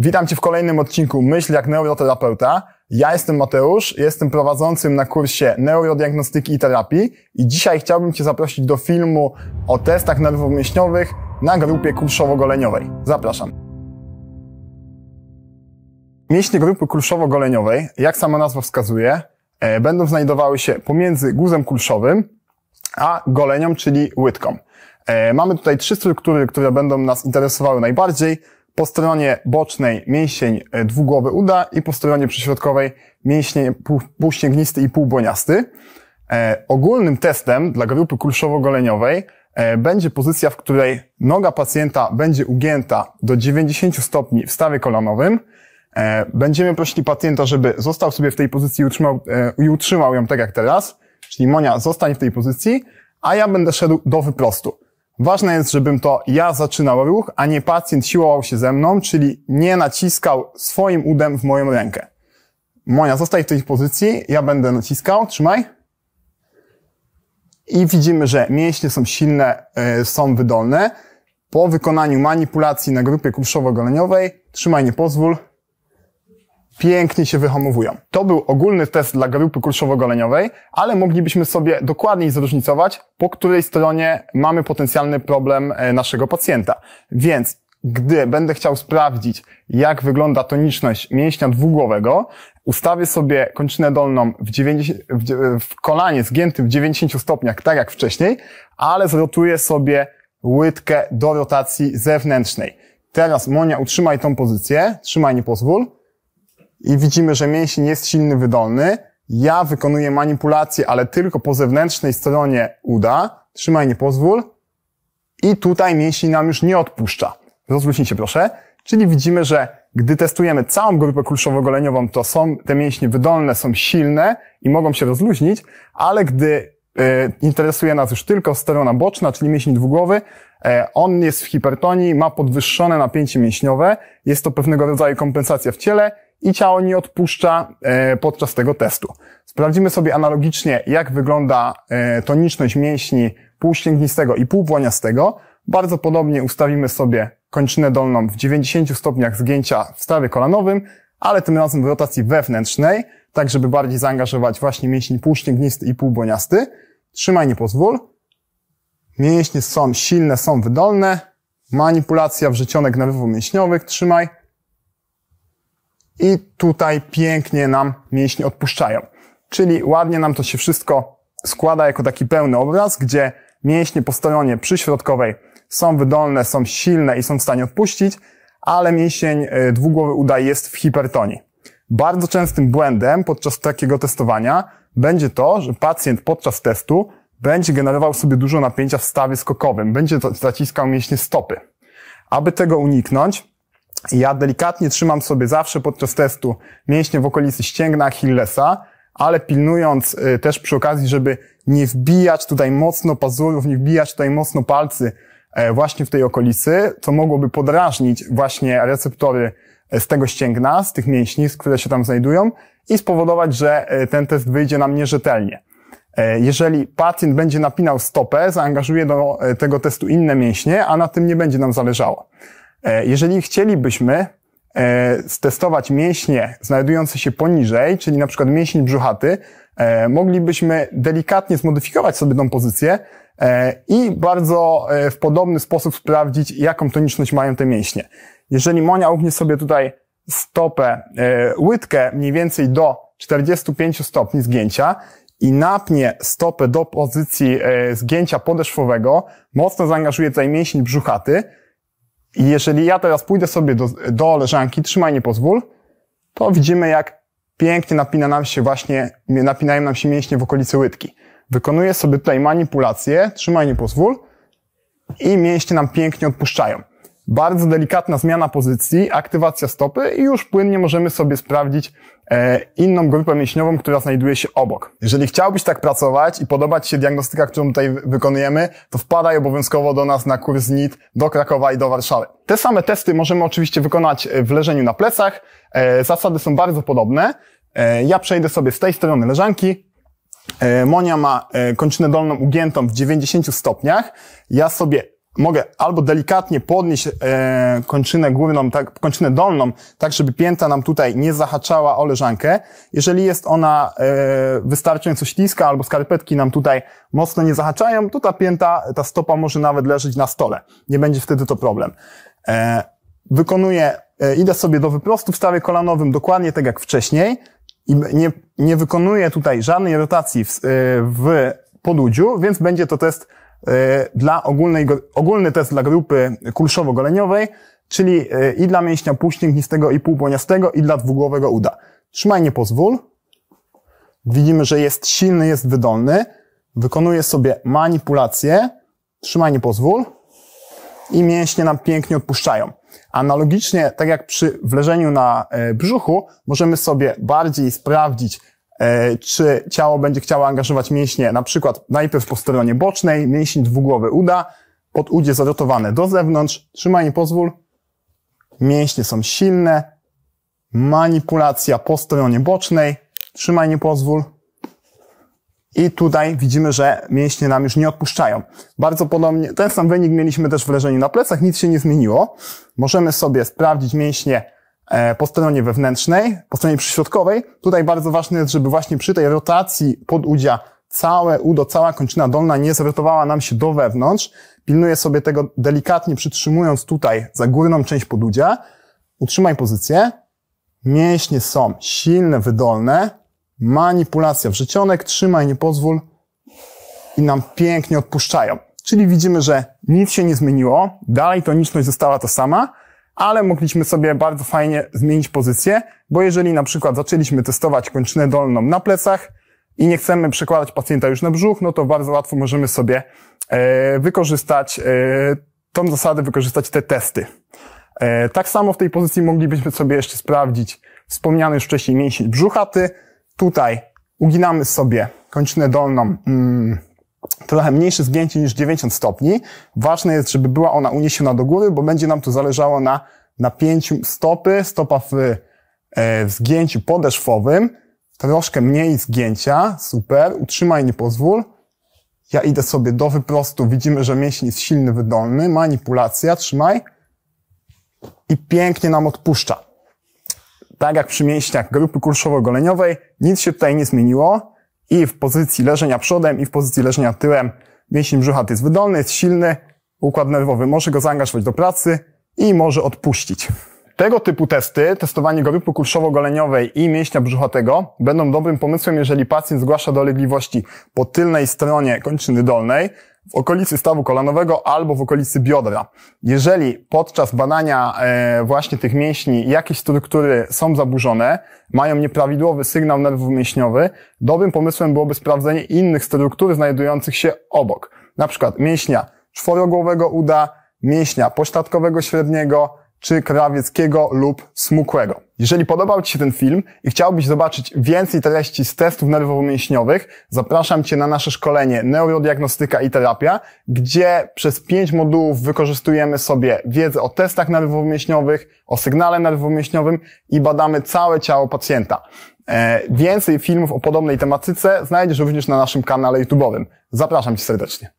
Witam Cię w kolejnym odcinku Myśl jak neuroterapeuta. Ja jestem Mateusz, jestem prowadzącym na kursie Neurodiagnostyki i Terapii i dzisiaj chciałbym Cię zaprosić do filmu o testach nerwów mięśniowych na grupie kurszowo goleniowej Zapraszam. Mięśnie grupy kurszowo goleniowej jak sama nazwa wskazuje, e, będą znajdowały się pomiędzy guzem kurszowym a golenią, czyli łydką. E, mamy tutaj trzy struktury, które będą nas interesowały najbardziej – po stronie bocznej mięsień e, dwugłowy uda i po stronie przyśrodkowej mięśnie półścięgnisty i półbłoniasty. E, ogólnym testem dla grupy kulszowo-goleniowej e, będzie pozycja, w której noga pacjenta będzie ugięta do 90 stopni w stawie kolanowym. E, będziemy prosili pacjenta, żeby został sobie w tej pozycji i utrzymał, e, i utrzymał ją tak jak teraz. Czyli Monia, zostań w tej pozycji, a ja będę szedł do wyprostu. Ważne jest, żebym to ja zaczynał ruch, a nie pacjent siłował się ze mną, czyli nie naciskał swoim udem w moją rękę. Moja, zostaj w tej pozycji, ja będę naciskał, trzymaj. I widzimy, że mięśnie są silne, yy, są wydolne. Po wykonaniu manipulacji na grupie kulszowo-goleniowej, trzymaj, nie pozwól, pięknie się wyhamowują. To był ogólny test dla grupy kurszowo-goleniowej, ale moglibyśmy sobie dokładniej zróżnicować, po której stronie mamy potencjalny problem e, naszego pacjenta. Więc gdy będę chciał sprawdzić, jak wygląda toniczność mięśnia dwugłowego, ustawię sobie kończynę dolną w, 90, w, e, w kolanie zgiętym w 90 stopniach, tak jak wcześniej, ale zrotuję sobie łydkę do rotacji zewnętrznej. Teraz Monia utrzymaj tą pozycję, trzymaj, nie pozwól i widzimy, że mięsień jest silny, wydolny. Ja wykonuję manipulację, ale tylko po zewnętrznej stronie uda. Trzymaj, nie pozwól. I tutaj mięsień nam już nie odpuszcza. Rozluźnijcie proszę. Czyli widzimy, że gdy testujemy całą grupę kulszowo-goleniową, to są te mięśnie wydolne, są silne i mogą się rozluźnić, ale gdy e, interesuje nas już tylko strona boczna, czyli mięsień dwugłowy. E, on jest w hipertonii, ma podwyższone napięcie mięśniowe, jest to pewnego rodzaju kompensacja w ciele i ciało nie odpuszcza e, podczas tego testu. Sprawdzimy sobie analogicznie, jak wygląda e, toniczność mięśni półścięgnistego i półbłoniastego. Bardzo podobnie ustawimy sobie kończynę dolną w 90 stopniach zgięcia w stawie kolanowym, ale tym razem w rotacji wewnętrznej, tak żeby bardziej zaangażować właśnie mięsień półścięgnisty i półbłoniasty. Trzymaj, nie pozwól. Mięśnie są silne, są wydolne. Manipulacja wrzecionek nerwów mięśniowych, trzymaj i tutaj pięknie nam mięśnie odpuszczają. Czyli ładnie nam to się wszystko składa jako taki pełny obraz, gdzie mięśnie po stronie przyśrodkowej są wydolne, są silne i są w stanie odpuścić, ale mięsień e, dwugłowy uda jest w hipertonii. Bardzo częstym błędem podczas takiego testowania będzie to, że pacjent podczas testu będzie generował sobie dużo napięcia w stawie skokowym, będzie zaciskał mięśnie stopy. Aby tego uniknąć, ja delikatnie trzymam sobie zawsze podczas testu mięśnie w okolicy ścięgna Achillesa, ale pilnując y, też przy okazji, żeby nie wbijać tutaj mocno pazurów, nie wbijać tutaj mocno palcy e, właśnie w tej okolicy, co mogłoby podrażnić właśnie receptory e, z tego ścięgna, z tych mięśni, które się tam znajdują i spowodować, że e, ten test wyjdzie nam nierzetelnie. Jeżeli pacjent będzie napinał stopę, zaangażuje do tego testu inne mięśnie, a na tym nie będzie nam zależało. E, jeżeli chcielibyśmy e, stestować mięśnie znajdujące się poniżej, czyli na przykład mięsień brzuchaty, e, moglibyśmy delikatnie zmodyfikować sobie tą pozycję i bardzo w podobny sposób sprawdzić, jaką toniczność mają te mięśnie. Jeżeli Monia ugnie sobie tutaj stopę, łydkę mniej więcej do 45 stopni zgięcia i napnie stopę do pozycji zgięcia podeszwowego, mocno zaangażuje tutaj mięsień brzuchaty, i jeżeli ja teraz pójdę sobie do, do leżanki, trzymaj, nie pozwól, to widzimy, jak pięknie napina nam się właśnie, napinają nam się mięśnie w okolicy łydki. Wykonuję sobie tutaj manipulację, trzymaj, nie pozwól i mięśnie nam pięknie odpuszczają. Bardzo delikatna zmiana pozycji, aktywacja stopy i już płynnie możemy sobie sprawdzić e, inną grupę mięśniową, która znajduje się obok. Jeżeli chciałbyś tak pracować i podobać się diagnostyka, którą tutaj wykonujemy, to wpadaj obowiązkowo do nas na kurs NIT do Krakowa i do Warszawy. Te same testy możemy oczywiście wykonać e, w leżeniu na plecach. E, zasady są bardzo podobne. Ja przejdę sobie z tej strony leżanki. Monia ma kończynę dolną ugiętą w 90 stopniach. Ja sobie mogę albo delikatnie podnieść e, kończynę główną, tak, kończynę dolną, tak żeby pięta nam tutaj nie zahaczała o leżankę. Jeżeli jest ona e, wystarczająco śliska albo skarpetki nam tutaj mocno nie zahaczają, to ta pięta, ta stopa może nawet leżeć na stole. Nie będzie wtedy to problem. E, wykonuję, e, idę sobie do wyprostu w stawie kolanowym dokładnie tak jak wcześniej i nie, nie wykonuję tutaj żadnej rotacji w, e, w podudziu, więc będzie to test E, dla ogólnej, ogólny test dla grupy kulszowo-goleniowej, czyli e, i dla mięśnia półścięgnistego i półpłoniastego i dla dwugłowego uda. Trzymaj, nie pozwól. Widzimy, że jest silny, jest wydolny. Wykonuje sobie manipulację. Trzymaj, nie pozwól. I mięśnie nam pięknie odpuszczają. Analogicznie, tak jak przy wleżeniu na e, brzuchu, możemy sobie bardziej sprawdzić E, czy ciało będzie chciało angażować mięśnie na przykład najpierw po stronie bocznej, mięsień dwugłowy uda, pod udzie zarotowane do zewnątrz, trzymanie pozwól, mięśnie są silne, manipulacja po stronie bocznej, trzymanie pozwól, i tutaj widzimy, że mięśnie nam już nie odpuszczają. Bardzo podobnie, ten sam wynik mieliśmy też w leżeniu na plecach, nic się nie zmieniło. Możemy sobie sprawdzić mięśnie E, po stronie wewnętrznej, po stronie przyśrodkowej. Tutaj bardzo ważne jest, żeby właśnie przy tej rotacji podudzia całe udo, cała kończyna dolna nie zwrotowała nam się do wewnątrz. Pilnuję sobie tego delikatnie przytrzymując tutaj za górną część podudzia. Utrzymaj pozycję. Mięśnie są silne, wydolne. Manipulacja wrzecionek, trzymaj, nie pozwól. I nam pięknie odpuszczają. Czyli widzimy, że nic się nie zmieniło. Dalej toniczność została ta sama, ale mogliśmy sobie bardzo fajnie zmienić pozycję, bo jeżeli na przykład zaczęliśmy testować kończynę dolną na plecach i nie chcemy przekładać pacjenta już na brzuch, no to bardzo łatwo możemy sobie e, wykorzystać e, tą zasadę, wykorzystać te testy. E, tak samo w tej pozycji moglibyśmy sobie jeszcze sprawdzić wspomniany już wcześniej mięsień brzuchaty. Tutaj uginamy sobie kończynę dolną mm, trochę mniejsze zgięcie niż 90 stopni. Ważne jest, żeby była ona uniesiona do góry, bo będzie nam tu zależało na napięciu stopy, stopa w, e, w zgięciu podeszwowym, troszkę mniej zgięcia, super, utrzymaj, nie pozwól. Ja idę sobie do wyprostu, widzimy, że mięsień jest silny, wydolny, manipulacja, trzymaj. I pięknie nam odpuszcza. Tak jak przy mięśniach grupy kurszowo-goleniowej, nic się tutaj nie zmieniło i w pozycji leżenia przodem i w pozycji leżenia tyłem mięsień brzuchaty jest wydolny, jest silny, układ nerwowy może go zaangażować do pracy i może odpuścić. Tego typu testy, testowanie gorypy kulszowo-goleniowej i mięśnia brzuchatego będą dobrym pomysłem, jeżeli pacjent zgłasza dolegliwości po tylnej stronie kończyny dolnej, w okolicy stawu kolanowego albo w okolicy biodra. Jeżeli podczas badania e, właśnie tych mięśni jakieś struktury są zaburzone, mają nieprawidłowy sygnał nerwów mięśniowy dobrym pomysłem byłoby sprawdzenie innych struktur znajdujących się obok. Na przykład mięśnia czworogłowego uda, mięśnia pośladkowego średniego, czy Krawieckiego lub Smukłego. Jeżeli podobał Ci się ten film i chciałbyś zobaczyć więcej treści z testów nerwowo-mięśniowych, zapraszam Cię na nasze szkolenie Neurodiagnostyka i Terapia, gdzie przez pięć modułów wykorzystujemy sobie wiedzę o testach nerwowo-mięśniowych, o sygnale nerwowo-mięśniowym i badamy całe ciało pacjenta. E, więcej filmów o podobnej tematyce znajdziesz również na naszym kanale YouTube'owym. Zapraszam Cię serdecznie.